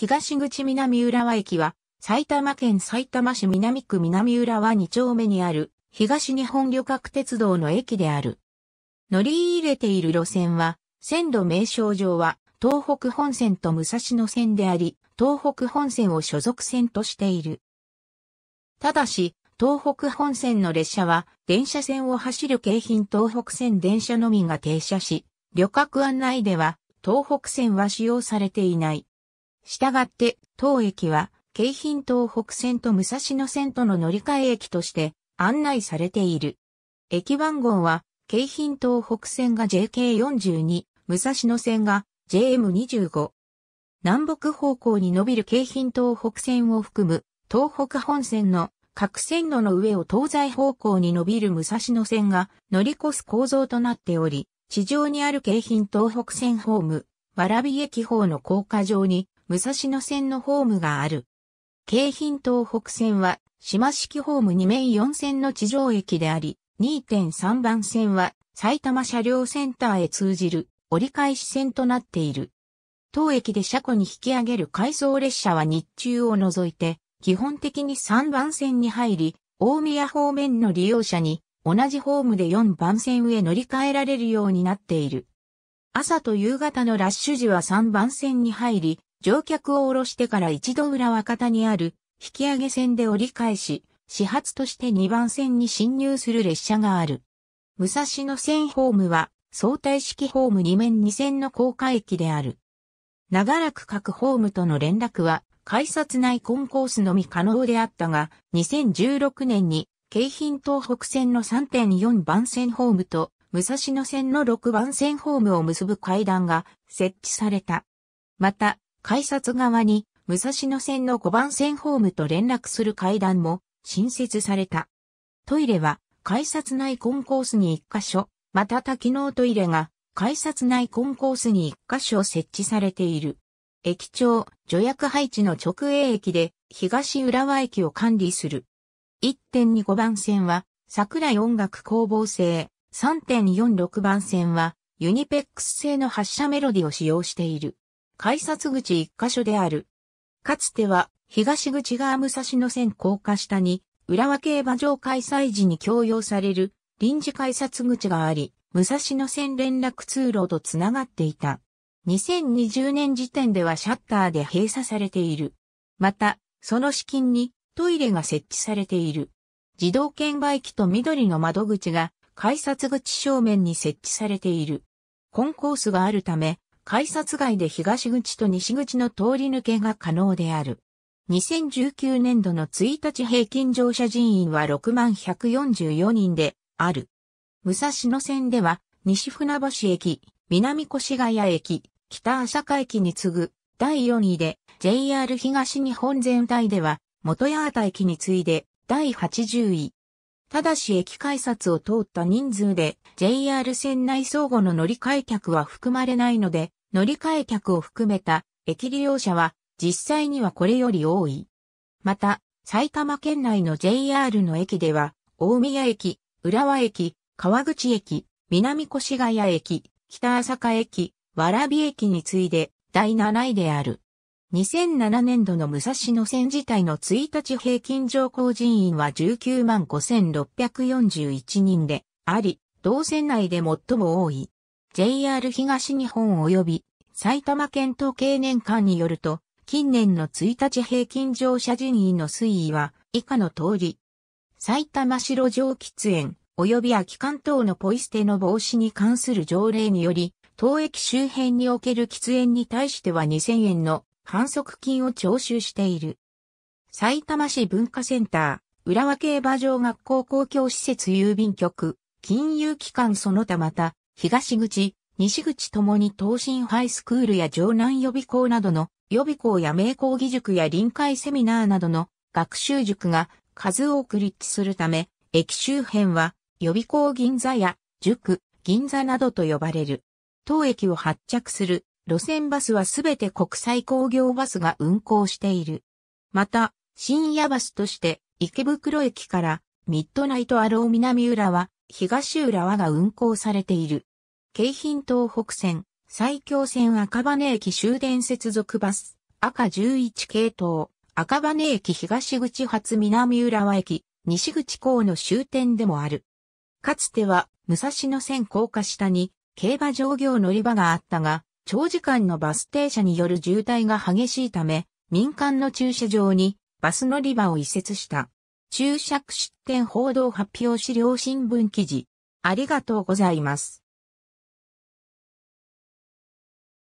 東口南浦和駅は、埼玉県埼玉市南区南浦和2丁目にある、東日本旅客鉄道の駅である。乗り入れている路線は、線路名称上は、東北本線と武蔵野線であり、東北本線を所属線としている。ただし、東北本線の列車は、電車線を走る京浜東北線電車のみが停車し、旅客案内では、東北線は使用されていない。したがって、当駅は、京浜東北線と武蔵野線との乗り換え駅として案内されている。駅番号は、京浜東北線が JK42、武蔵野線が JM25。南北方向に伸びる京浜東北線を含む東北本線の各線路の上を東西方向に伸びる武蔵野線が乗り越す構造となっており、地上にある京浜東北線ホーム、蕨駅方の高架上に武蔵野線のホームがある。京浜東北線は、島式ホーム2面4線の地上駅であり、2.3番線は、埼玉車両センターへ通じる折り返し線となっている。当駅で車庫に引き上げる回送列車は日中を除いて、基本的に3番線に入り、大宮方面の利用者に同じホームで4番線へ乗り換えられるようになっている。朝と夕方のラッシュ時は3番線に入り、乗客を降ろしてから一度裏若田にある引き上げ線で折り返し、始発として2番線に進入する列車がある。武蔵野線ホームは相対式ホーム2面2線の高架駅である。長らく各ホームとの連絡は改札内コンコースのみ可能であったが、2016年に京浜東北線の3.4番線ホームと武蔵野線の6番線ホームを結ぶ階段が設置された。また、改札側に武蔵野線の5番線ホームと連絡する階段も新設された。トイレは改札内コンコースに1箇所、また多機能トイレが改札内コンコースに1箇所設置されている。駅長、助役配置の直営駅で東浦和駅を管理する。1.25番線は桜井音楽工房製、3.46番線はユニペックス製の発車メロディを使用している。改札口一箇所である。かつては、東口が武蔵野線高架下に、浦和競馬場開催時に供用される臨時改札口があり、武蔵野線連絡通路とつながっていた。2020年時点ではシャッターで閉鎖されている。また、その資金にトイレが設置されている。自動券売機と緑の窓口が改札口正面に設置されている。コンコースがあるため、改札外で東口と西口の通り抜けが可能である。2019年度の1日平均乗車人員は6144人である。武蔵野線では、西船橋駅、南越谷駅、北浅香駅に次ぐ第4位で、JR 東日本全体では、元八幡駅に次いで第80位。ただし駅改札を通った人数で JR 線内相互の乗り換え客は含まれないので、乗り換え客を含めた駅利用者は実際にはこれより多い。また、埼玉県内の JR の駅では、大宮駅、浦和駅、川口駅、南越谷駅、北朝霞駅、蕨駅に次いで第7位である。2007年度の武蔵野線自体の1日平均乗降人員は19万5641人であり、同線内で最も多い。JR 東日本及び埼玉県統計年間によると、近年の1日平均乗車人員の推移は以下の通り、埼玉市路上喫煙及び空き缶等のポイ捨ての防止に関する条例により、当駅周辺における喫煙に対しては2000円の反則金を徴収している。埼玉市文化センター、浦和競馬場学校公共施設郵便局、金融機関その他また、東口、西口ともに東進ハイスクールや城南予備校などの予備校や名工義塾や臨海セミナーなどの学習塾が数多く立地するため、駅周辺は予備校銀座や塾、銀座などと呼ばれる。当駅を発着する路線バスはすべて国際工業バスが運行している。また、深夜バスとして池袋駅からミッドナイトアロー南浦和、東浦和が運行されている。京浜東北線、埼京線赤羽駅終電接続バス、赤11系統、赤羽駅東口発南浦和駅、西口港の終点でもある。かつては、武蔵野線高架下に、競馬場業乗り場があったが、長時間のバス停車による渋滞が激しいため、民間の駐車場にバス乗り場を移設した。注釈出展報道発表資料新聞記事。ありがとうございます。